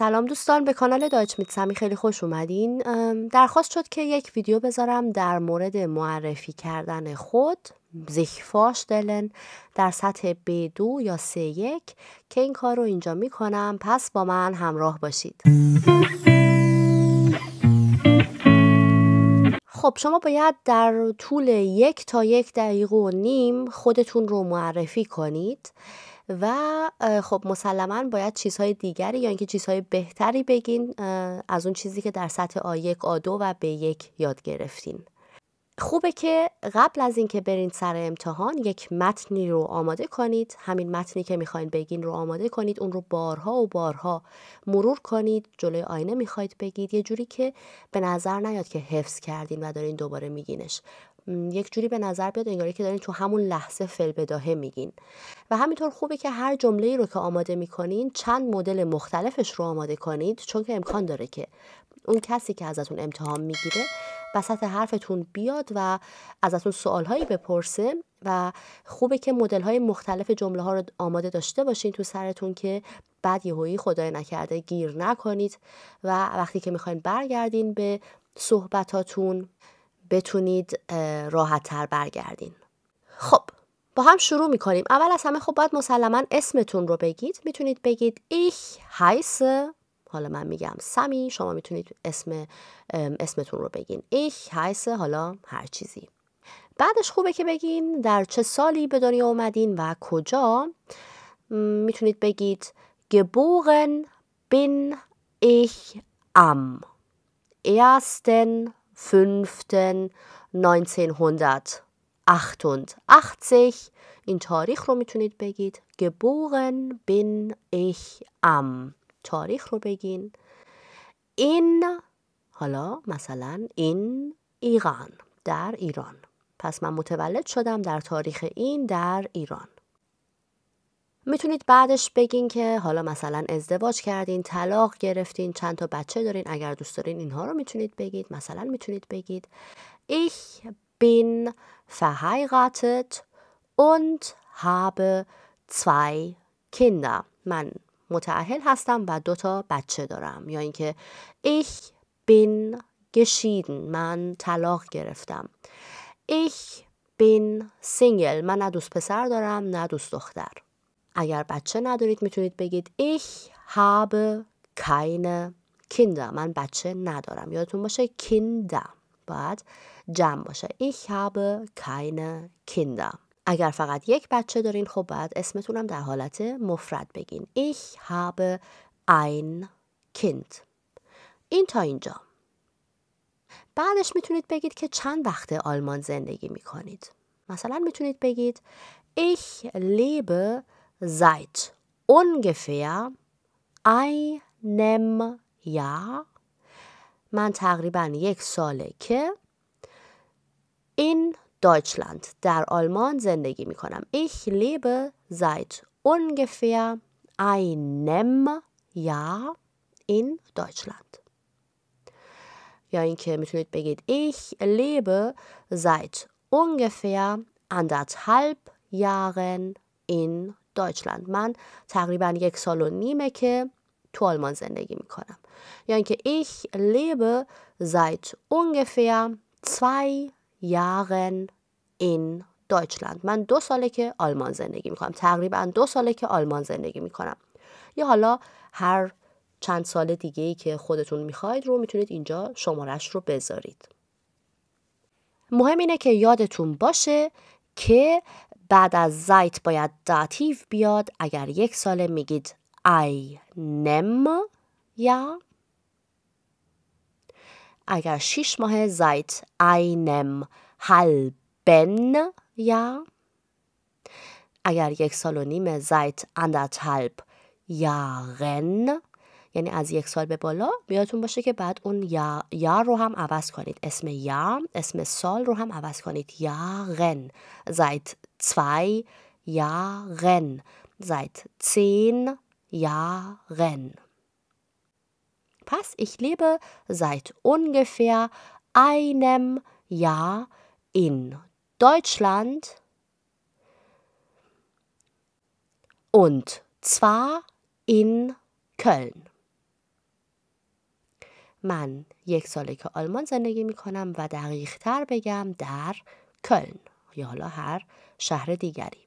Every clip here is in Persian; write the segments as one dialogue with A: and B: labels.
A: سلام دوستان به کانال دایچ میتسمی خیلی خوش اومدین درخواست شد که یک ویدیو بذارم در مورد معرفی کردن خود زیخفاش دلن در سطح B2 یا C1 که این کار رو اینجا میکنم پس با من همراه باشید خب شما باید در طول یک تا یک دقیقه و نیم خودتون رو معرفی کنید و خب مسلما باید چیزهای دیگری یا اینکه چیزهای بهتری بگین از اون چیزی که در سطح آ 1 آ 2 و b یک یاد گرفتین خوبه که قبل از اینکه برین سر امتحان یک متنی رو آماده کنید همین متنی که میخواین بگین رو آماده کنید اون رو بارها و بارها مرور کنید جلوی آینه میخواید بگید یه جوری که به نظر نیاد که حفظ کردین و دارین دوباره میگینش یک جوری به نظر بیاد انگاری که دارین تو همون لحظه فل بداهه میگین و همینطور خوبه که هر جمله ای رو که آماده میکنین چند مدل مختلفش رو آماده کنید چون که امکان داره که اون کسی که ازتون امتحان میگیره وسط حرفتون بیاد و ازتون هایی بپرسه و خوبه که مدل های مختلف جمله ها رو آماده داشته باشین تو سرتون که بعد یهویی خدای نکرده گیر نکنید و وقتی که میخواین برگردین به صحبتاتون بتونید راحت تر برگردین خب با هم شروع میکنیم اول از همه خب باید مسلما اسمتون رو بگید میتونید بگید ایخ هایس حالا من میگم سمی شما میتونید اسم اسمتون رو بگین ایخ هایس حالا هر چیزی بعدش خوبه که بگین در چه سالی به دنیا اومدین و کجا میتونید بگید geboren bin ich am ersten 5. 1988 این تاریخ رو میتونید بگید geboren bin ich am تاریخ رو بگین این حالا مثلا این ایران در ایران پس من متولد شدم در تاریخ این در ایران میتونید بعدش بگین که حالا مثلا ازدواج کردین طلاق گرفتین چند تا بچه دارین اگر دوست دارین اینها رو میتونید بگید مثلا میتونید بگید ich bin verheiratet und habe zwei Kinder من متعهل هستم و دو تا بچه دارم یا اینکه ich bin geschieden من طلاق گرفتم ich bin single من نه دوست پسر دارم نه دوست دختر اگر بچه ندارید میتونید بگید ich habe keine Kinder من بچه ندارم یادتون باشه Kinder باید جمع باشه ich habe keine Kinder اگر فقط یک بچه دارین خب باید اسمتونم در حالت مفرد بگین ich habe ein Kind این تا اینجا بعدش میتونید بگید که چند وقت آلمان زندگی میکنید مثلا میتونید بگید ich lebe seit ungefähr einem Jahr من تقریبا یک ساله که in Deutschland dar آلمان زندگی می Ich lebe seit ungefähr einem Jahr in Deutschland. یا اینکه میتونید بگید Ich lebe seit ungefähr anderthalb Jahren in دایچلند من تقریبا یک سال و نیمه که تو آلمان زندگی میکنم یعنی که ich lebe seit ungefähr زوی یاغن in Deutschland من دو ساله که آلمان زندگی میکنم تقریبا دو ساله که آلمان زندگی میکنم یا حالا هر چند سال دیگه ای که خودتون میخواید رو میتونید اینجا شمارش رو بذارید مهم اینه که یادتون باشه که بعد از زایت باید داتیف بیاد اگر یک ساله میگید ای نم یا اگر شیش ماه زایت اینم نم یا اگر یک سال و نیم زایت یا غن یعنی از یک سال به بالا یادتون باشه که بعد اون یا, یا رو هم عوض کنید اسم یا اسم سال رو هم عوض کنید یا غن seit zwei Jahren seit zehn Jahren Pass, ich lebe seit ungefähr einem Jahr in Deutschland und zwar in Köln. من یک ساله که آلمان زندگی می کنم و دقیق تر بگم در کلن یا حالا هر شهر دیگری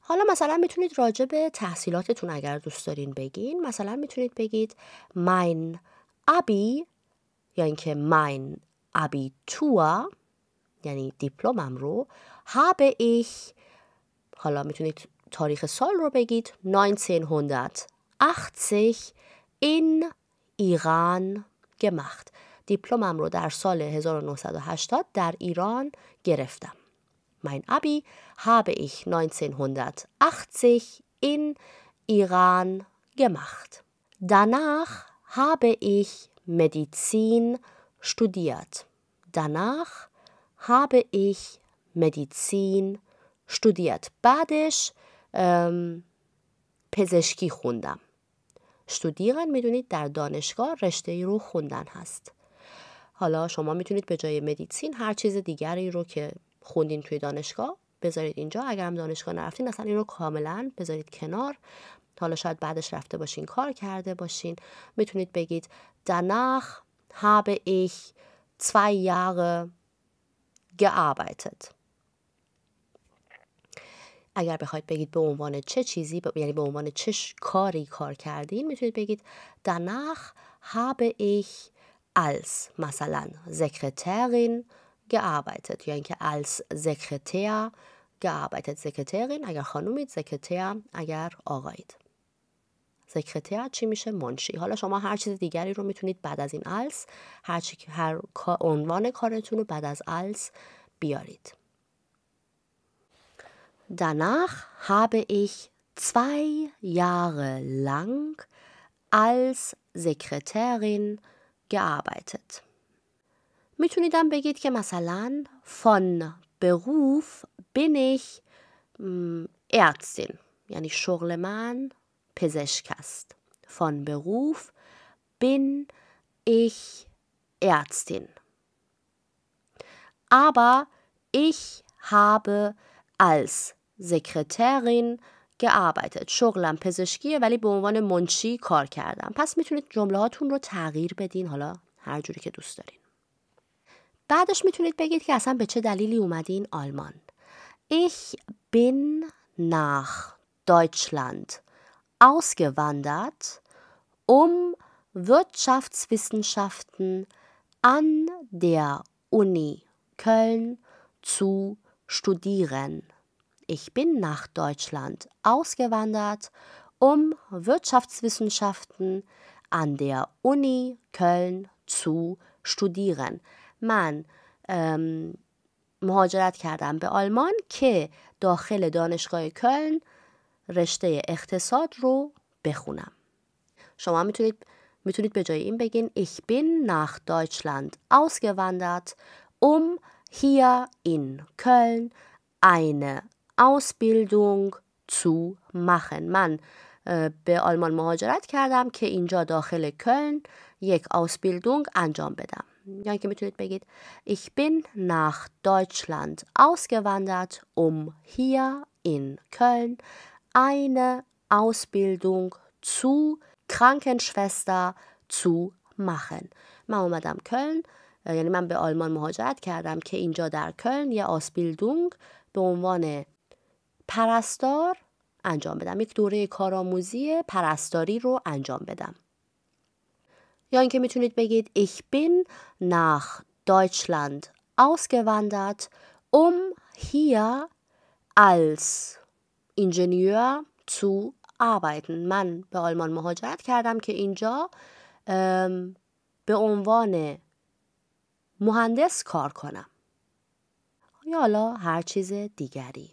A: حالا مثلا میتونید راجع به تحصیلاتتون اگر دوست دارین بگین مثلا میتونید بگید من ابی یا اینکه ماین ابی توا یعنی دیپلمم رو habe ich حالا میتونید تاریخ سال رو بگید 1980 این ایران gemacht دیپلمم رو در سال 1980 در ایران گرفتم mein Abi habe ich 1980 in Iran gemacht. Danach habe ich Medizin studiert. Danach habe ich Medizin studiert. بعدش پزشکی خوندم. شتودیقن میدونید در دانشگاه رشته ای رو خوندن هست حالا شما میتونید به جای مدیسین هر چیز دیگری رو که خوندین توی دانشگاه بذارید اینجا اگر هم دانشگاه نرفتین اصلا این رو کاملا بذارید کنار حالا شاید بعدش رفته باشین کار کرده باشین میتونید بگید danach habe ich 2 Jahre gearbeitet اگر بخواید بگید به عنوان چه چیزی یعنی به عنوان چه کاری کار کردین میتونید بگید danach habe ich als مثلا Sekretärin gearbeitet یا یعنی اینکه als Sekretär gearbeitet Sekretärin اگر خانومید Sekretär اگر آقایید سکرتر چی میشه منشی حالا شما هر چیز دیگری رو میتونید بعد از این الس هر, چی... هر عنوان کارتون رو بعد از الس بیارید Danach habe ich zwei Jahre lang als Sekretärin gearbeitet. Mitunidan Begit Kemasalan von Beruf bin ich ähm, Ärztin, yani Schurleman Peseschkast. Von Beruf bin ich Ärztin. Aber ich habe als زکرترین gearbeitet شغلم پزشکیه ولی به عنوان منشی کار کردم پس میتونید جمله هاتون رو تغییر بدین حالا هر جوری که دوست دارین بعدش میتونید بگید که اصلا به چه دلیلی اومدین آلمان Ich bin nach Deutschland ausgewandert, um Wirtschaftswissenschaften an der Uni Köln zu studieren. Ich bin nach Deutschland ausgewandert, um Wirtschaftswissenschaften an der Uni Köln zu studieren. Man مهاجرت کردم به آلمان که داخل دانشگاه کلن رشته اقتصاد رو بخونم شما میتونید میتونید به جای این بگین ich bin nach Deutschland ausgewandert um hier in Köln eine Ausbildung zu machen من به آلمان مهاجرت کردم که اینجا داخل کلن یک آسبیلدونگ انجام بدم یا یعنی اینکه میتونید بگید Ich bin nach Deutschland ausgewandert um hier in Köln eine Ausbildung zu Krankenschwester zu machen من اومدم کلن یعنی من به آلمان مهاجرت کردم که اینجا در کلن یه آسپیلدونگ به عنوان پرستار انجام بدم یک دوره کارآموزی پرستاری رو انجام بدم یا اینکه میتونید بگید ich bin nach Deutschland ausgewandert um hier als Ingenieur zu arbeiten من به آلمان مهاجرت کردم که اینجا به عنوان مهندس کار کنم یا حالا هر چیز دیگری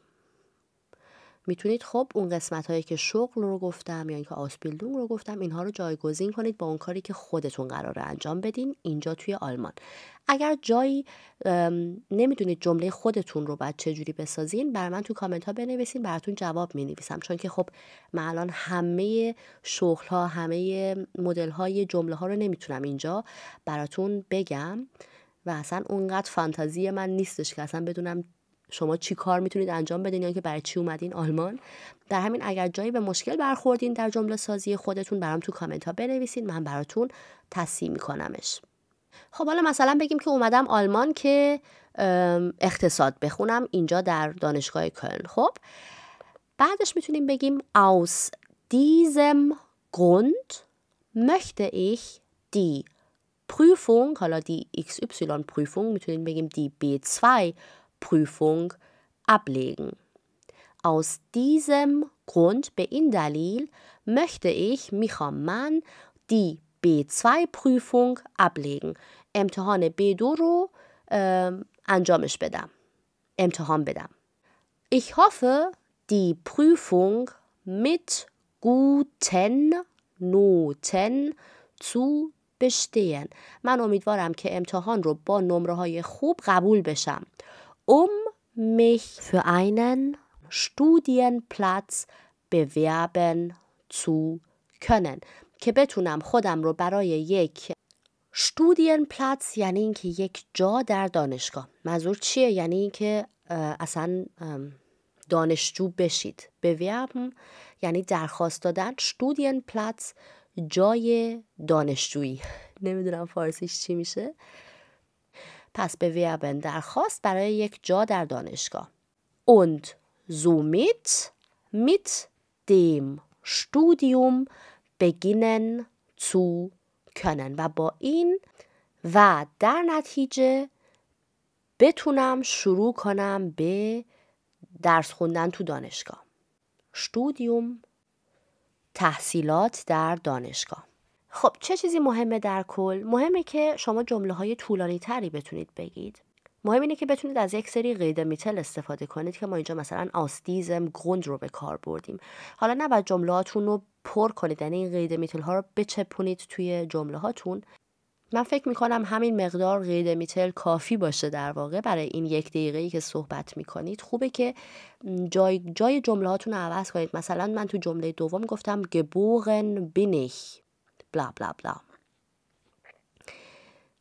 A: میتونید خب اون قسمت هایی که شغل رو گفتم یا یعنی اینکه آسپیلدون رو گفتم اینها رو جایگزین کنید با اون کاری که خودتون قراره انجام بدین اینجا توی آلمان اگر جایی نمیدونید جمله خودتون رو باید چجوری بسازین بر من تو کامنت ها بنویسین براتون جواب می نویسم چون که خب من الان همه شغل ها همه مدل های جمله ها رو نمیتونم اینجا براتون بگم و اصلا اونقدر فانتزی من نیستش که اصلا بدونم شما چی کار میتونید انجام بدین یا که برای چی اومدین آلمان در همین اگر جایی به مشکل برخوردین در جمله سازی خودتون برام تو کامنت ها بنویسین من براتون تصحیح میکنمش خب حالا مثلا بگیم که اومدم آلمان که اقتصاد بخونم اینجا در دانشگاه کلن خب بعدش میتونیم بگیم aus diesem Grund möchte ich دی Prüfung حالا دی XY پروفونگ میتونیم بگیم دی B2 Prüfung ablegen. Aus diesem Grund, Beindalil, möchte ich Michaman die B2-Prüfung ablegen. امتحان B2 رو انجامش بدم. امتحان بدم. Ich hoffe, die Prüfung mit guten Noten zu bestehen. من امیدوارم که امتحان رو با نمره های خوب قبول بشم. um mich für einen Studienplatz bewerben zu können که بتونم خودم رو برای یک پلاتس یعنی اینکه یک جا در دانشگاه منظور چیه یعنی اینکه اصلا دانشجو بشید bewerben یعنی درخواست دادن پلاتس جای دانشجویی نمیدونم فارسیش چی میشه پس به ویابن درخواست برای یک جا در دانشگاه. Und زومیت mit dem Studium beginnen zu können و با این و در نتیجه بتونم شروع کنم به درس خوندن تو دانشگاه. Studium تحصیلات در دانشگاه خب چه چیزی مهمه در کل؟ مهمه که شما جمله های طولانی تری بتونید بگید. مهم اینه که بتونید از یک سری قید میتل استفاده کنید که ما اینجا مثلا آستیزم گوند رو به کار بردیم حالا نباید هاتون رو پر کنید یعنی این قید میتل ها رو بچپونید توی جمله هاتون من فکر میکنم همین مقدار قید میتل کافی باشه در واقع برای این یک دقیقه ای که صحبت میکنید خوبه که جای جای رو عوض کنید مثلا من تو جمله دوم گفتم گبوغن بینیخ بلا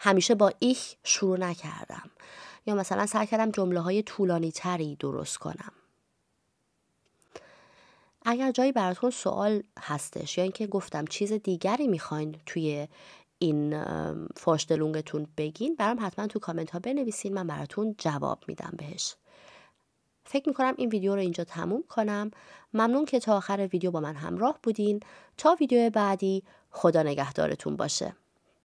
A: همیشه با ایخ شروع نکردم یا مثلا سعی کردم جمله های طولانی تری درست کنم اگر جایی براتون سوال هستش یا اینکه گفتم چیز دیگری میخواین توی این فاشدلونگتون بگین برام حتما تو کامنت ها بنویسین من براتون جواب میدم بهش فکر میکنم این ویدیو رو اینجا تموم کنم ممنون که تا آخر ویدیو با من همراه بودین تا ویدیو بعدی خدا نگهدارتون باشه